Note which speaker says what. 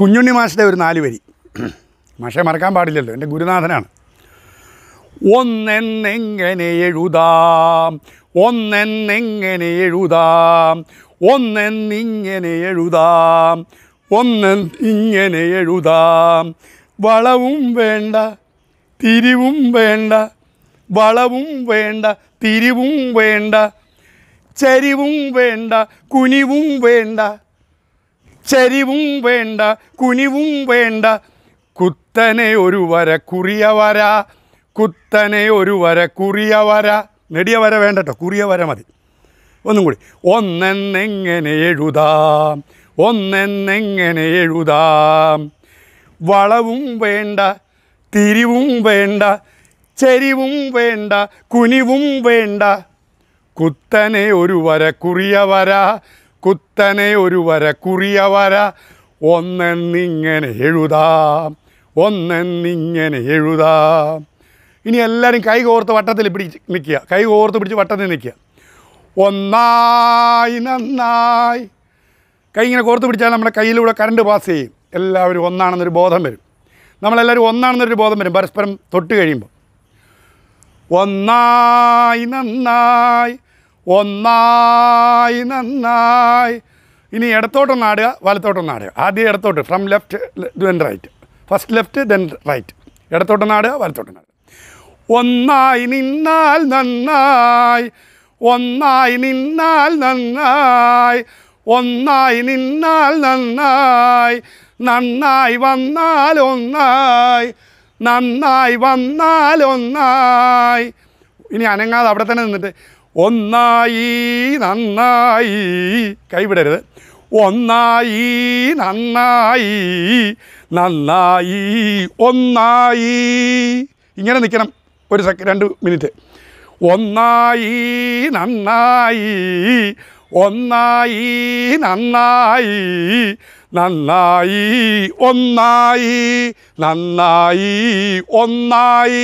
Speaker 1: കുഞ്ഞുണ്ണി മാഷിൻ്റെ ഒരു നാല് വരി മാഷെ മറക്കാൻ പാടില്ലല്ലോ എൻ്റെ ഗുരുനാഥനാണ് ഒന്നെന്നെങ്ങനെ എഴുതാം ഒന്നെന്നെങ്ങനെ എഴുതാം ഒന്നെന്നിങ്ങനെ എഴുതാം ഒന്നെന്നിങ്ങനെ എഴുതാം വളവും വേണ്ട തിരിവും വേണ്ട വളവും വേണ്ട തിരിവും വേണ്ട ചരിവും വേണ്ട കുനിവും വേണ്ട ചരിവും വേണ്ട കുനിവും വേണ്ട കുത്തനെ ഒരു വര കുറിയ വര കുത്തനെ ഒരു വര കുറിയ വര നെടിയ വര വേണ്ട കേട്ടോ കുറിയ വര മതി ഒന്നും കൂടി ഒന്നെന്നെങ്ങനെ എഴുതാം ഒന്നെന്നെങ്ങനെ എഴുതാം വളവും വേണ്ട തിരിവും വേണ്ട ചരിവും വേണ്ട കുനിവും വേണ്ട കുത്തനെ ഒരു വര കുറിയ വര കുത്തനെ ഒരു വര കുറിയ വര ഒന്നെന്നിങ്ങനെ എഴുതാം ഒന്നെന്നിങ്ങനെ എഴുതാം ഇനി എല്ലാവരും കൈ കോർത്ത് വട്ടത്തിൽ പിടിച്ച് നിൽക്കുക കൈ കോർത്ത് പിടിച്ച് വട്ടത്തിൽ നിൽക്കുക ഒന്നായി നന്നായി കൈ ഇങ്ങനെ കോർത്ത് പിടിച്ചാൽ നമ്മുടെ കയ്യിലൂടെ കറണ്ട് പാസ് ചെയ്യും എല്ലാവരും ഒന്നാണെന്നൊരു ബോധം വരും നമ്മളെല്ലാവരും ഒന്നാണെന്നൊരു ബോധം വരും പരസ്പരം തൊട്ട് കഴിയുമ്പോൾ ഒന്നായി നന്നായി ഒന്നായി നന്നായി ഇനി ഇടത്തോട്ടൊന്ന് ആടുക വലത്തോട്ടൊന്ന് ആടുക ആദ്യം ഇടത്തോട്ട് from left then right first left then right ഇടത്തോട്ടൊന്ന് ആടുക വലത്തോട്ടൊന്ന് ആടുക ഒന്നായി നിന്നാൽ നന്നായി ഒന്നായി നിന്നാൽ നന്നായി ഒന്നായി നിന്നാൽ നന്നായി നന്നായി വന്നാൽ ഒന്നായി നന്നായി വന്നാൽ ഒന്നായി ഇനി അനങ്ങാതെ അവിടെ തന്നെ നിന്നിട്ട് ഒന്നായി നന്നായി കൈവിടരുത് ഒന്നായി നന്നായി നന്നായി ഒന്നായി ഇങ്ങനെ നിൽക്കണം ഒരു സെക്കൻഡ് രണ്ട് മിനിറ്റ് ഒന്നായി നന്നായി ഒന്നായി നന്നായി നന്നായി ഒന്നായി നന്നായി ഒന്നായി